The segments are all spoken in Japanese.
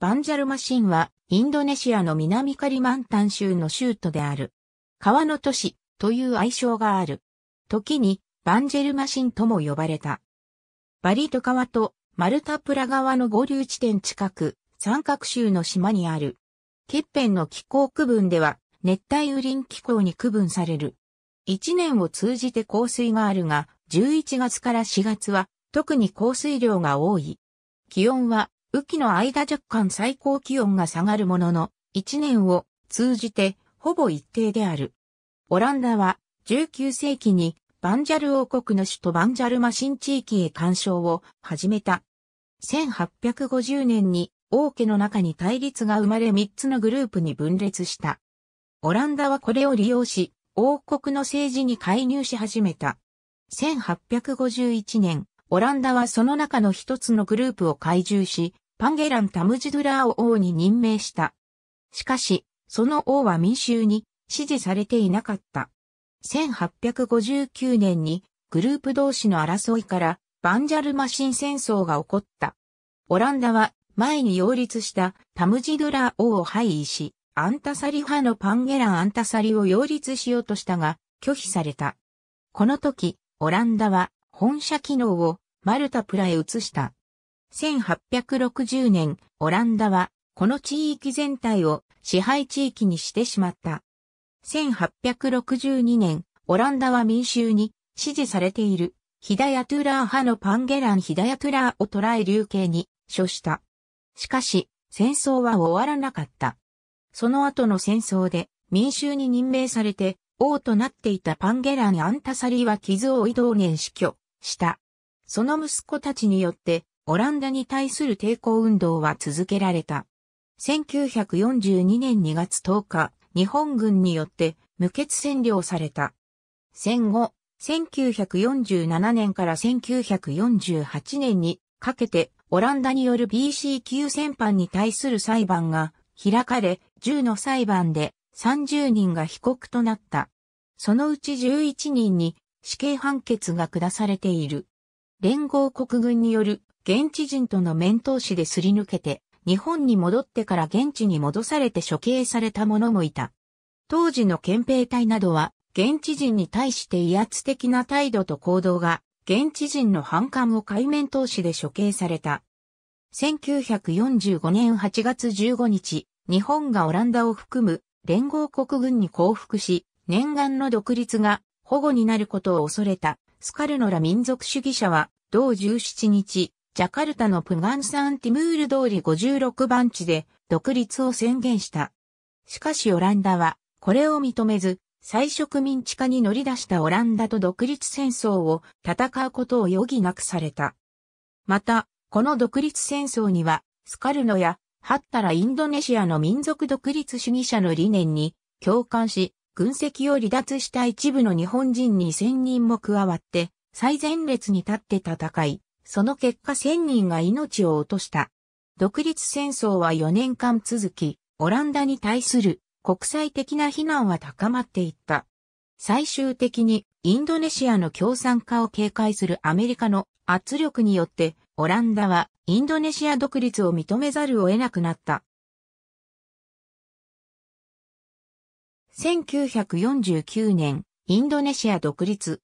バンジャルマシンは、インドネシアの南カリマンタン州の州都である。川の都市という愛称がある。時に、バンジェルマシンとも呼ばれた。バリト川とマルタプラ川の合流地点近く、三角州の島にある。欠片の気候区分では、熱帯雨林気候に区分される。一年を通じて降水があるが、11月から4月は特に降水量が多い。気温は雨季の間若干最高気温が下がるものの、1年を通じてほぼ一定である。オランダは19世紀にバンジャル王国の首都バンジャルマシン地域へ干渉を始めた。1850年に王家の中に対立が生まれ3つのグループに分裂した。オランダはこれを利用し、王国の政治に介入し始めた。1851年、オランダはその中の一つのグループを懐柔し、パンゲラン・タムジドゥラーを王に任命した。しかし、その王は民衆に支持されていなかった。1859年にグループ同士の争いからバンジャルマシン戦争が起こった。オランダは前に擁立したタムジドゥラー王を廃位し、アンタサリ派のパンゲラン・アンタサリを擁立しようとしたが拒否された。この時、オランダは本社機能をマルタプラへ移した。1860年、オランダはこの地域全体を支配地域にしてしまった。1862年、オランダは民衆に支持されているヒダヤトゥラー派のパンゲランヒダヤトゥラーを捕らえ流刑に処した。しかし、戦争は終わらなかった。その後の戦争で民衆に任命されて王となっていたパンゲラン・アンタサリは傷を移い同年死去。した。その息子たちによって、オランダに対する抵抗運動は続けられた。1942年2月10日、日本軍によって無血占領された。戦後、1947年から1948年にかけてオランダによる BC 級戦犯に対する裁判が開かれ、10の裁判で30人が被告となった。そのうち11人に死刑判決が下されている。連合国軍による現地人との面通しですり抜けて、日本に戻ってから現地に戻されて処刑された者もいた。当時の憲兵隊などは、現地人に対して威圧的な態度と行動が、現地人の反感を海面通しで処刑された。1945年8月15日、日本がオランダを含む連合国軍に降伏し、念願の独立が保護になることを恐れた、スカルノラ民族主義者は、同17日、ジャカルタのプガンサンティムール通り56番地で独立を宣言した。しかしオランダは、これを認めず、再植民地化に乗り出したオランダと独立戦争を戦うことを余儀なくされた。また、この独立戦争には、スカルノやハッタラインドネシアの民族独立主義者の理念に共感し、軍籍を離脱した一部の日本人に1000人も加わって、最前列に立って戦い、その結果1000人が命を落とした。独立戦争は4年間続き、オランダに対する国際的な非難は高まっていった。最終的にインドネシアの共産化を警戒するアメリカの圧力によってオランダはインドネシア独立を認めざるを得なくなった。1949年、インドネシア独立。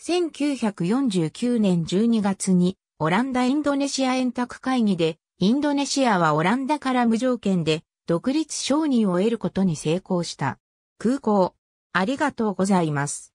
1949年12月に、オランダ・インドネシア円卓会議で、インドネシアはオランダから無条件で、独立承認を得ることに成功した。空港、ありがとうございます。